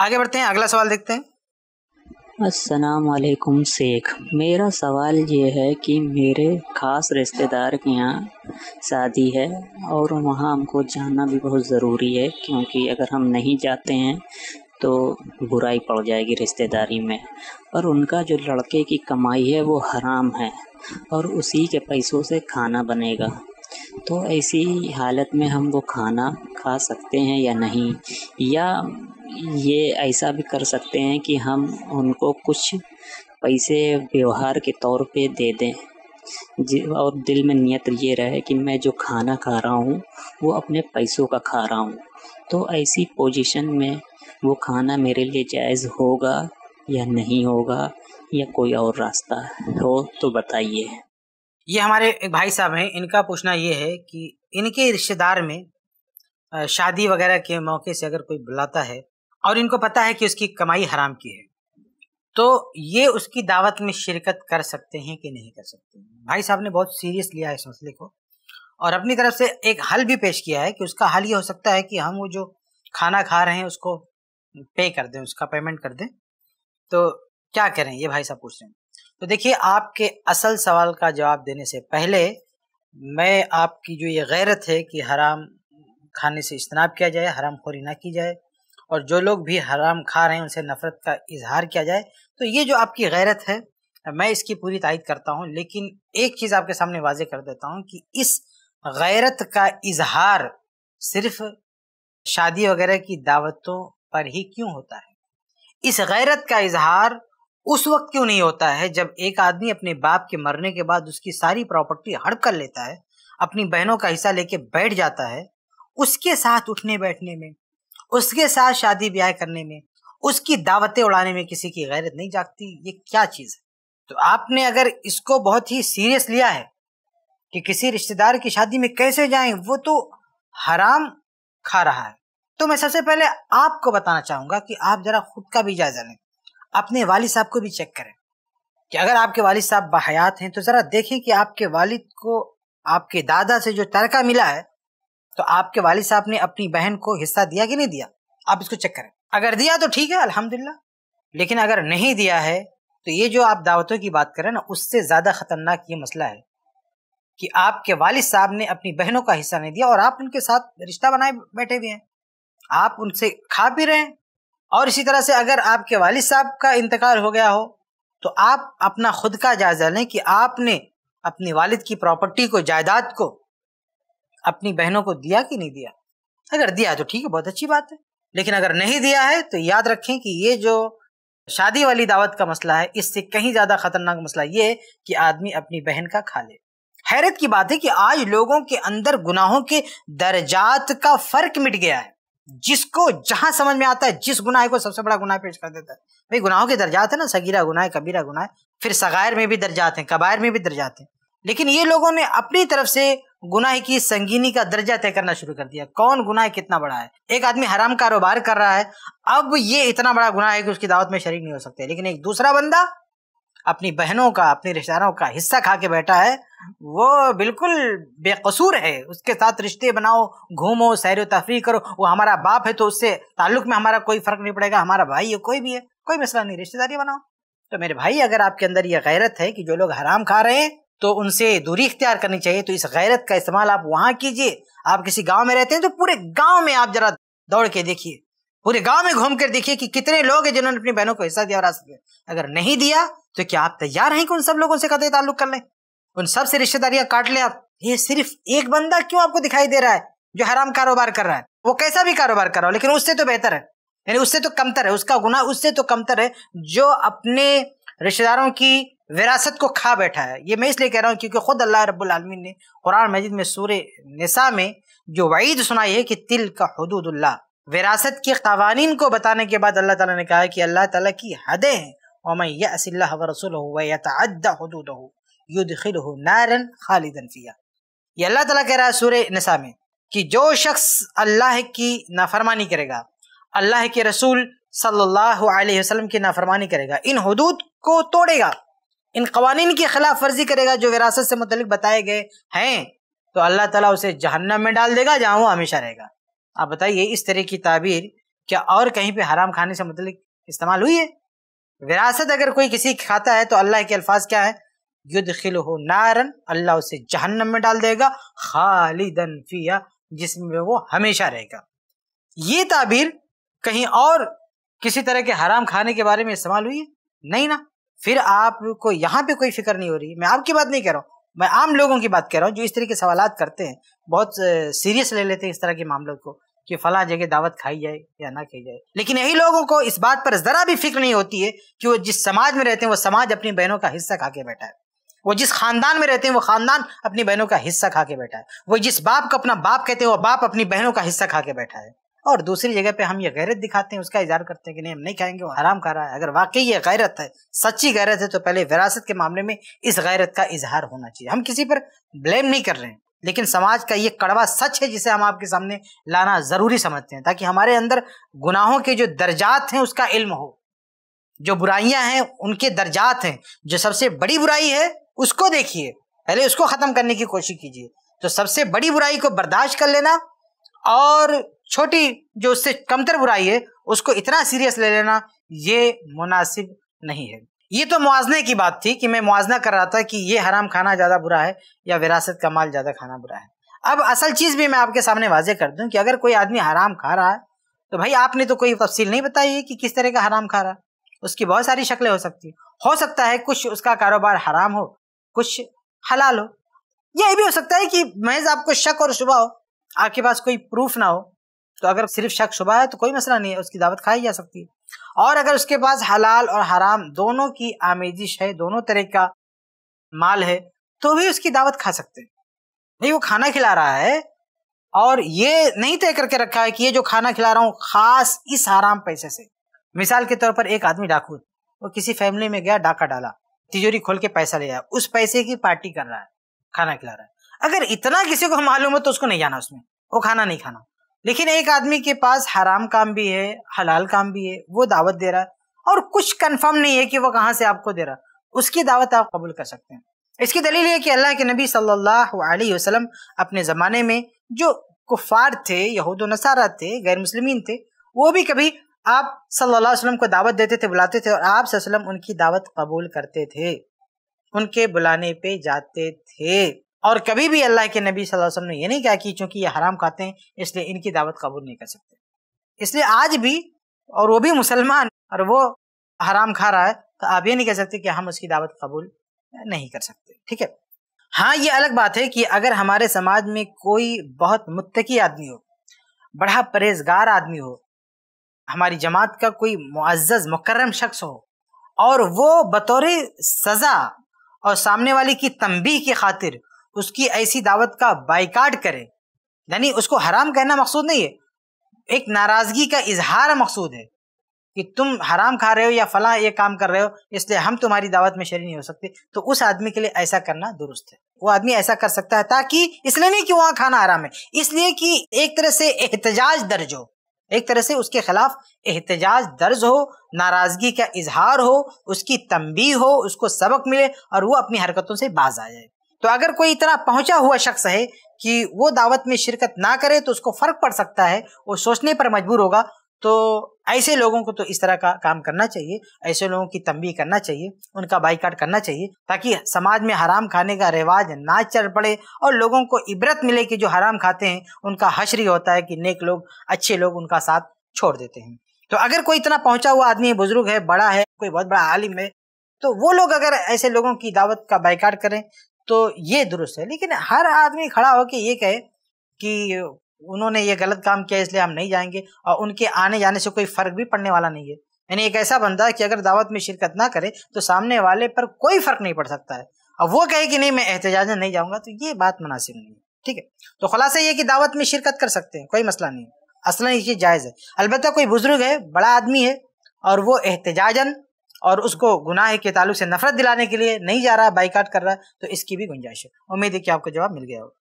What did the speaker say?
आगे बढ़ते हैं अगला सवाल देखते हैं असलकुम शेख मेरा सवाल ये है कि मेरे ख़ास रिश्तेदार के यहाँ शादी है और वहाँ हमको जाना भी बहुत ज़रूरी है क्योंकि अगर हम नहीं जाते हैं तो बुराई पड़ जाएगी रिश्तेदारी में और उनका जो लड़के की कमाई है वो हराम है और उसी के पैसों से खाना बनेगा तो ऐसी हालत में हम वो खाना खा सकते हैं या नहीं या ये ऐसा भी कर सकते हैं कि हम उनको कुछ पैसे व्यवहार के तौर पे दे दें और दिल में नियत ये रहे कि मैं जो खाना खा रहा हूँ वो अपने पैसों का खा रहा हूँ तो ऐसी पोजीशन में वो खाना मेरे लिए जायज़ होगा या नहीं होगा या कोई और रास्ता हो तो बताइए ये हमारे एक भाई साहब हैं इनका पूछना ये है कि इनके रिश्तेदार में शादी वगैरह के मौके से अगर कोई बुलाता है और इनको पता है कि उसकी कमाई हराम की है तो ये उसकी दावत में शिरकत कर सकते हैं कि नहीं कर सकते भाई साहब ने बहुत सीरियस लिया है इस मसले को और अपनी तरफ से एक हल भी पेश किया है कि उसका हल ये हो सकता है कि हम वो जो खाना खा रहे हैं उसको पे कर दें उसका पेमेंट कर दें तो क्या करें ये भाई साहब पूछ रहे हैं तो देखिए आपके असल सवाल का जवाब देने से पहले मैं आपकी जो ये गैरत है कि हराम खाने से इजतनाब किया जाए हराम खोरी ना की जाए और जो लोग भी हराम खा रहे हैं उनसे नफरत का इजहार किया जाए तो ये जो आपकी गैरत है मैं इसकी पूरी तायद करता हूँ लेकिन एक चीज़ आपके सामने वाजे कर देता हूँ कि इस गैरत का इजहार सिर्फ शादी वगैरह की दावतों पर ही क्यों होता है इस गैरत का इजहार उस वक्त क्यों नहीं होता है जब एक आदमी अपने बाप के मरने के बाद उसकी सारी प्रॉपर्टी हड़प कर लेता है अपनी बहनों का हिस्सा लेके बैठ जाता है उसके साथ उठने बैठने में उसके साथ शादी ब्याह करने में उसकी दावतें उड़ाने में किसी की गैरत नहीं जागती ये क्या चीज़ है तो आपने अगर इसको बहुत ही सीरियस लिया है कि किसी रिश्तेदार की शादी में कैसे जाएं वो तो हराम खा रहा है तो मैं सबसे पहले आपको बताना चाहूंगा कि आप जरा खुद का भी जायजा लें अपने वालिद साहब को भी चेक करें कि अगर आपके वालिद साहब बाहयात हैं तो ज़रा देखें कि आपके वालिद को आपके दादा से जो तरका मिला है तो आपके वालिद साहब ने अपनी बहन को हिस्सा दिया कि नहीं दिया आप इसको चेक करें अगर दिया तो ठीक है अल्हम्दुलिल्लाह लेकिन अगर नहीं दिया है तो ये जो आप दावतों की बात करें ना उससे ज़्यादा ख़तरनाक ये मसला है कि आपके वालिद साहब ने अपनी बहनों का हिस्सा नहीं दिया और आप उनके साथ रिश्ता बनाए बैठे हुए हैं आप उनसे खा भी रहे हैं और इसी तरह से अगर आपके वालिद साहब का इंतकाल हो गया हो तो आप अपना खुद का जायजा लें कि आपने अपनी वालिद की प्रॉपर्टी को जायदाद को अपनी बहनों को दिया कि नहीं दिया अगर दिया तो ठीक है बहुत अच्छी बात है लेकिन अगर नहीं दिया है तो याद रखें कि ये जो शादी वाली दावत का मसला है इससे कहीं ज़्यादा खतरनाक मसला ये है कि आदमी अपनी बहन का खा ले हैरत की बात है कि आज लोगों के अंदर गुनाहों के दर्जात का फर्क मिट गया है जिसको जहां समझ में आता है जिस गुनाह को सबसे बड़ा गुनाह पेश कर देता है भाई गुनाहों के दर्जात है ना सगीरा गुनाह कबीरा गुनाह फिर सगायर में भी दर्जात हैं कबायर में भी दर्जात हैं लेकिन ये लोगों ने अपनी तरफ से गुनाह की संगीनी का दर्जा तय करना शुरू कर दिया कौन गुनाह कितना बड़ा है एक आदमी हराम कारोबार कर रहा है अब ये इतना बड़ा गुनाह है कि उसकी दावत में शरीक नहीं हो सकते लेकिन एक दूसरा बंदा अपनी बहनों का अपने रिश्तेदारों का हिस्सा खा के बैठा है वो बिल्कुल बेकसूर है उसके साथ रिश्ते बनाओ घूमो सैर तफरी करो वो हमारा बाप है तो उससे ताल्लुक में हमारा कोई फर्क नहीं पड़ेगा हमारा भाई है कोई भी है कोई मसला नहीं रिश्तेदारी बनाओ तो मेरे भाई अगर आपके अंदर ये गैरत है कि जो लोग हराम खा रहे हैं तो उनसे दूरी इख्तियार करनी चाहिए तो इस गैरत का इस्तेमाल आप वहां कीजिए आप किसी गाँव में रहते हैं तो पूरे गाँव में आप जरा दौड़ के देखिए पूरे गांव में घूम कर देखिए कि कितने लोग हैं जिन्होंने अपनी बहनों को हिस्सा दिया और रास्ते अगर नहीं दिया तो क्या आप तैयार हैं कि उन सब लोगों से कदे ताल्लुक कर लें उन सब से रिश्तेदारियां काट ले आप ये सिर्फ एक बंदा क्यों आपको दिखाई दे रहा है जो हराम कारोबार कर रहा है वो कैसा भी कारोबार कर रहा हो लेकिन उससे तो बेहतर है यानी उससे तो कमतर है उसका गुना उससे तो कमतर है जो अपने रिश्तेदारों की विरासत को खा बैठा है ये मैं इसलिए कह रहा हूँ क्योंकि खुद अल्लाह रब्लमीन ने कुरान मजिद में सूर नसा में जो वईद सुनाई है कि तिल का हदूदुल्ला विरासत के कवानीन को बताने के बाद अल्लाह ताला ने कहा कि अल्लाह ताला की हदें हैं और मैं यह असिल्ला रसूल हो वह हदूद युदखिल नारन खालिदन फ़िया ये अल्लाह तला कह रहा है सूर्य नसा में कि जो शख्स अल्लाह की नाफरमानी करेगा अल्लाह के रसूल सल्लल्लाहु अलैहि वसल्लम की नाफरमानी करेगा इन हदूद को तोड़ेगा इन कवानीन की खिलाफ वर्जी करेगा जो विरासत से मुतल बताए गए हैं तो अल्लाह ताला उसे जहन्नम में डाल देगा जहाँ वो हमेशा रहेगा आप बताइए इस तरह की ताबीर क्या और कहीं पे हराम खाने से मुतल इस्तेमाल हुई है विरासत अगर कोई किसी खाता है तो अल्लाह के अल्फाज क्या है युद्ध हो नारन अल्लाह उसे जहन्नम में डाल देगा खालिदन फिया जिसमें वो हमेशा रहेगा ये ताबीर कहीं और किसी तरह के हराम खाने के बारे में इस्तेमाल हुई है नहीं ना फिर आपको यहाँ पे कोई फिक्र नहीं हो रही मैं आपकी बात नहीं कह रहा हूँ मैं आम लोगों की बात कह रहा हूँ जो इस तरह के सवाल करते हैं बहुत सीरियस ले लेते हैं इस तरह के मामलों को कि फला जगह दावत खाई जाए या ना खाई जाए लेकिन यही लोगों को इस बात पर ज़रा भी फिक्र नहीं होती है कि वो जिस समाज में रहते हैं वो समाज अपनी बहनों का हिस्सा खा के बैठा है वो जिस खानदान में रहते हैं वो खानदान अपनी बहनों का हिस्सा खा के बैठा है वो जिस बाप को अपना बाप कहते हैं वो बाप अपनी बहनों का हिस्सा खा के बैठा है और दूसरी जगह पे हम ये गैरत दिखाते हैं उसका इजहार करते हैं कि नहीं हम नहीं खाएंगे वो हराम खा रहा है अगर वाकई ये गैरत है सच्ची गैरत है तो पहले विरासत के मामले में इस गैरत का इजहार होना चाहिए हम किसी पर ब्लेम नहीं कर रहे हैं लेकिन समाज का ये कड़वा सच है जिसे हम आपके सामने लाना ज़रूरी समझते हैं ताकि हमारे अंदर गुनाहों के जो दर्जात हैं उसका इल्म हो जो बुराइयां हैं उनके दर्जात हैं जो सबसे बड़ी बुराई है उसको देखिए पहले उसको ख़त्म करने की कोशिश कीजिए तो सबसे बड़ी बुराई को बर्दाश्त कर लेना और छोटी जो उससे कमतर बुराई है उसको इतना सीरियस ले लेना ये मुनासिब नहीं है ये तो मुआजने की बात थी कि मैं मुआवजना कर रहा था कि ये हराम खाना ज़्यादा बुरा है या विरासत का माल ज़्यादा खाना बुरा है अब असल चीज़ भी मैं आपके सामने वाजे कर दूं कि अगर कोई आदमी हराम खा रहा है तो भाई आपने तो कोई तफसील नहीं बताई है कि किस तरह का हराम खा रहा है उसकी बहुत सारी शक्लें हो सकती है हो सकता है कुछ उसका कारोबार हराम हो कुछ हलाल हो यह भी हो सकता है कि महज आपको शक और शुभ हो आपके पास कोई प्रूफ ना हो तो अगर सिर्फ शक शुभ है तो कोई मसला नहीं है उसकी दावत खाई जा सकती है और अगर उसके पास हलाल और हराम दोनों की आमेजिश है दोनों तरह का माल है तो भी उसकी दावत खा सकते हैं नहीं वो खाना खिला रहा है और ये नहीं तय करके रखा है कि ये जो खाना खिला रहा हूँ खास इस हराम पैसे से मिसाल के तौर पर एक आदमी डाकू वो किसी फैमिली में गया डाका डाला तिजोरी खोल के पैसा ले आया उस पैसे की पार्टी कर रहा है खाना खिला रहा है अगर इतना किसी को मालूम है तो उसको नहीं जाना उसमें वो खाना नहीं खाना लेकिन एक आदमी के पास हराम काम भी है हलाल काम भी है वो दावत दे रहा है और कुछ कंफर्म नहीं है कि वो कहाँ से आपको दे रहा है उसकी दावत आप कबूल कर सकते हैं इसकी दलील है कि अल्लाह के नबी सल्लल्लाहु अलैहि वसल्लम अपने ज़माने में जो कुफार थे यहूद नसारा थे गैर मुस्लिमीन थे वो भी कभी आप सल्लल्लाहु अलैहि वसल्लम को दावत देते थे बुलाते थे और आप वसल्लम उनकी दावत कबूल करते थे उनके बुलाने पे जाते थे और कभी भी अल्लाह के नबी सल्लल्लाहु अलैहि वसल्लम ने यह नहीं कहा कि चूंकि ये हराम खाते हैं इसलिए इनकी दावत कबूल नहीं कर सकते इसलिए आज भी और वो भी मुसलमान और वो हराम खा रहा है तो आप ये नहीं कह सकते कि हम उसकी दावत कबूल नहीं कर सकते ठीक है हाँ ये अलग बात है कि अगर हमारे समाज में कोई बहुत मुत्तकी आदमी हो बड़ा परहेजगार आदमी हो हमारी जमात का कोई मुआज़ मुकर्रम शख्स हो और वो बतौर सज़ा और सामने वाले की तंबी की खातिर उसकी ऐसी दावत का बाइकाट करे यानी उसको हराम कहना मकसूद नहीं है एक नाराज़गी का इजहार मकसूद है कि तुम हराम खा रहे हो या फला ये काम कर रहे हो इसलिए हम तुम्हारी दावत में शरीक नहीं हो सकते तो उस आदमी के लिए ऐसा करना दुरुस्त है वो आदमी ऐसा कर सकता है ताकि इसलिए नहीं कि वहाँ खाना हराम है इसलिए कि एक तरह से एहतजाज दर्ज हो एक तरह से उसके खिलाफ एहतजाज दर्ज हो नाराज़गी का इजहार हो उसकी तंबी हो उसको सबक मिले और वो अपनी हरकतों से बाज आ जाए तो अगर कोई इतना पहुंचा हुआ शख्स है कि वो दावत में शिरकत ना करे तो उसको फ़र्क पड़ सकता है वो सोचने पर मजबूर होगा तो ऐसे लोगों को तो इस तरह का काम करना चाहिए ऐसे लोगों की तंबी करना चाहिए उनका बाईकाट करना चाहिए ताकि समाज में हराम खाने का रिवाज ना चल पड़े और लोगों को इबरत मिले कि जो हराम खाते हैं उनका हश्र होता है कि नेक लोग अच्छे लोग उनका साथ छोड़ देते हैं तो अगर कोई इतना पहुंचा हुआ आदमी है बुजुर्ग है बड़ा है कोई बहुत बड़ा आलिम है तो वो लोग अगर ऐसे लोगों की दावत का बाइकाट करें तो ये दुरुस्त है लेकिन हर आदमी खड़ा होकर ये कहे कि उन्होंने ये गलत काम किया इसलिए हम नहीं जाएंगे और उनके आने जाने से कोई फ़र्क भी पड़ने वाला नहीं है यानी एक ऐसा बंदा है कि अगर दावत में शिरकत ना करे तो सामने वाले पर कोई फ़र्क नहीं पड़ सकता है अब वो कहे कि नहीं मैं एहतजाजन नहीं जाऊँगा तो ये बात मुनासिब नहीं है ठीक है तो खुलासा ये कि दावत में शिरकत कर सकते हैं कोई मसला नहीं असल ये ये जायज़ है अलबत् कोई बुज़ुर्ग है बड़ा आदमी है और वो एहतजाजन और उसको गुनाह के ताल्लुक से नफरत दिलाने के लिए नहीं जा रहा है बाइकाट कर रहा है तो इसकी भी गुंजाइश है उम्मीद है कि आपको जवाब मिल गया होगा